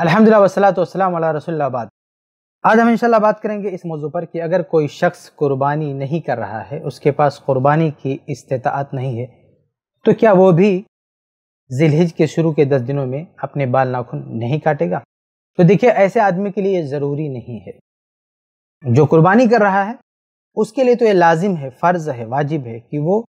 अलहमदिल्ला वसलात वसलाम रसोल्लाबाद आज हम इंशाल्लाह बात करेंगे इस मौजू पर कि अगर कोई शख्स कुर्बानी नहीं कर रहा है उसके पास कुर्बानी की इस्तात नहीं है तो क्या वो भी जिलहिज के शुरू के दस दिनों में अपने बाल नाखून नहीं काटेगा तो देखिए ऐसे आदमी के लिए ज़रूरी नहीं है जो कुर्बानी कर रहा है उसके लिए तो ये लाजिम है फ़र्ज़ है वाजिब है कि वो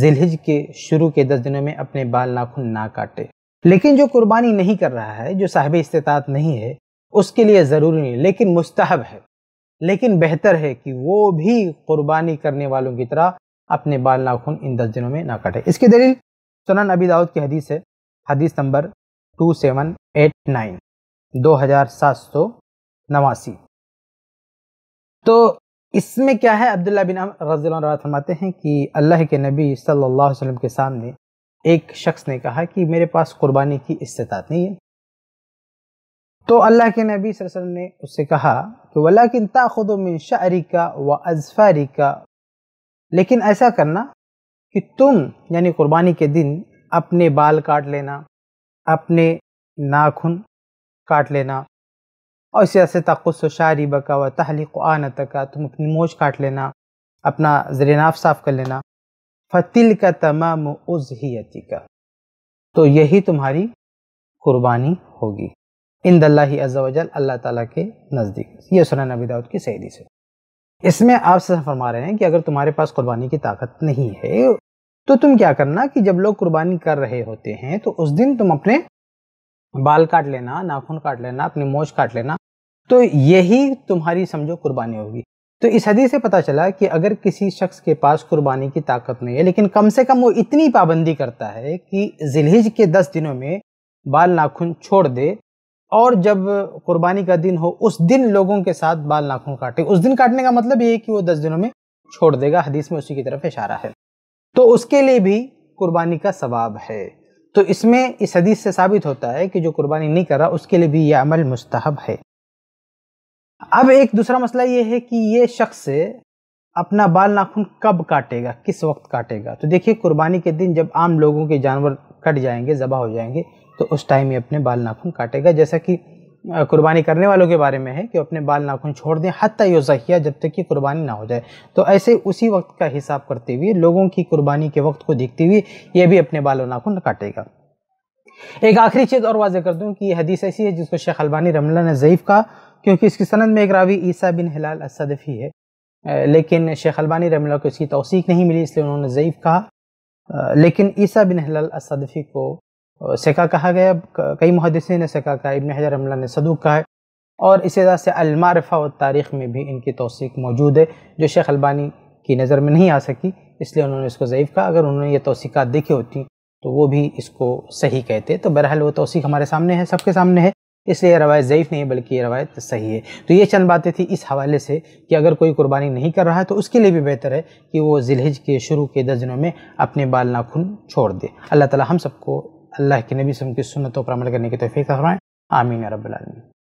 जिलहिज के शुरू के दस दिनों में अपने बाल नाखून ना काटे लेकिन जो कुर्बानी नहीं कर रहा है जो साहब इस्तात नहीं है उसके लिए ज़रूरी नहीं लेकिन मुस्तहब है लेकिन बेहतर है कि वो भी कुर्बानी करने वालों की तरह अपने बाल नाखून इन दस दिनों में ना काटे इसकी दलील सुनन अबी दाऊद की हदीस है हदीस number two seven eight nine दो हज़ार सात सौ नवासी तो इसमें क्या है अब्दुल्ला बिन रजील फरमाते हैं कि अल्लाह के नबी सल्लल्लाहु अलैहि वसल्लम के सामने एक शख्स ने कहा कि मेरे पास कुर्बानी की इस्तात नहीं है तो अल्लाह के नबी सर ने उससे कहा कि वल्ला किन ताखुद शारी का व अजफारिका लेकिन ऐसा करना कि तुम यानी कुर्बानी के दिन अपने बाल काट लेना अपने नाखून काट लेना और इस ऐसे तकुस शारी बका व तहली आनत का तुम अपनी मोज काट लेना अपना जरनाफ साफ़ कर लेना फतिल का तमाम उजहियती का तो यही तुम्हारी कुर्बानी होगी इन दल्ला अजावजल अल्लाह ताला के नज़दीक ये सुना नबी दाऊद की सहेली से इसमें आप सर फरमा रहे हैं कि अगर तुम्हारे पास कुर्बानी की ताकत नहीं है तो तुम क्या करना कि जब लोग कुर्बानी कर रहे होते हैं तो उस दिन तुम अपने बाल काट लेना नाखून काट लेना अपनी मोज काट लेना तो यही तुम्हारी समझो कुर्बानी होगी तो इस हदीस से पता चला कि अगर किसी शख्स के पास कुर्बानी की ताकत नहीं है लेकिन कम से कम वो इतनी पाबंदी करता है कि जिलहिज के दस दिनों में बाल नाखून छोड़ दे और जब कुर्बानी का दिन हो उस दिन लोगों के साथ बाल नाखून काटे उस दिन काटने का मतलब ये है कि वो दस दिनों में छोड़ देगा हदीस में उसी की तरफ इशारा है तो उसके लिए भी कुर्बानी का सवाब है तो इसमें इस हदीस से साबित होता है कि जो कुर्बानी नहीं कर रहा उसके लिए भी यह अमल मुस्तहब है अब एक दूसरा मसला ये है कि ये शख्स अपना बाल नाखून कब काटेगा किस वक्त काटेगा तो देखिए कुर्बानी के दिन जब आम लोगों के जानवर कट जाएंगे ज़बह हो जाएंगे तो उस टाइम ये अपने बाल नाखून काटेगा जैसा कि कुर्बानी करने वालों के बारे में है कि अपने बाल नाखून छोड़ दें हती योजहिया जब तक कि कुर्बानी ना हो जाए तो ऐसे उसी वक्त का हिसाब करते हुए लोगों की कुर्बानी के वक्त को देखते हुए ये भी अपने बाल और नाखून काटेगा एक आखिरी चीज़ और वाजह कर दूँ कि हदीस ऐसी है जिसको शेख अलबानी रमला ने ज़यीफ़ कहा क्योंकि इसकी सनद में एक रावी ईसा बिन हिलाल असदफ़ी है लेकिन शेख अलबानी रमला को इसकी तोसीक नहीं मिली इसलिए उन्होंने ज़यीफ़ कहा लेकिन ईसा बिन हिलाल असदफ़ी को सिका कहा गया कई मुहदसिन ने सिका कहा इबन हजर रमला ने सदूक कहा है और इसी तरह से अलमारफ़ा और तारीख़ में भी इनकी तोसीक मौजूद है जो शेख अलबानी की नज़र में नहीं आ सकी इसलिए उन्होंने इसको ज़यीफ़ कहा अगर उन्होंने ये तोसीक़ात देखी होती तो वो भी इसको सही कहते तो बहरहाल वो तोसीक हमारे सामने है सबके सामने है इसलिए रवायत ज़यीफ़ नहीं बल्कि यह रवायत सही है तो ये चंद बातें थी इस हवाले से कि अगर कोई कुर्बानी नहीं कर रहा है तो उसके लिए भी बेहतर है कि वो जिलहज के शुरू के दस दिनों में अपने बाल नाखून छोड़ दे अल्लाह ताला हम सबको अल्लाह के नबी सम की सुनतों पर अमल करने की तोफ़ी करवाएँ आमीन रबालमीन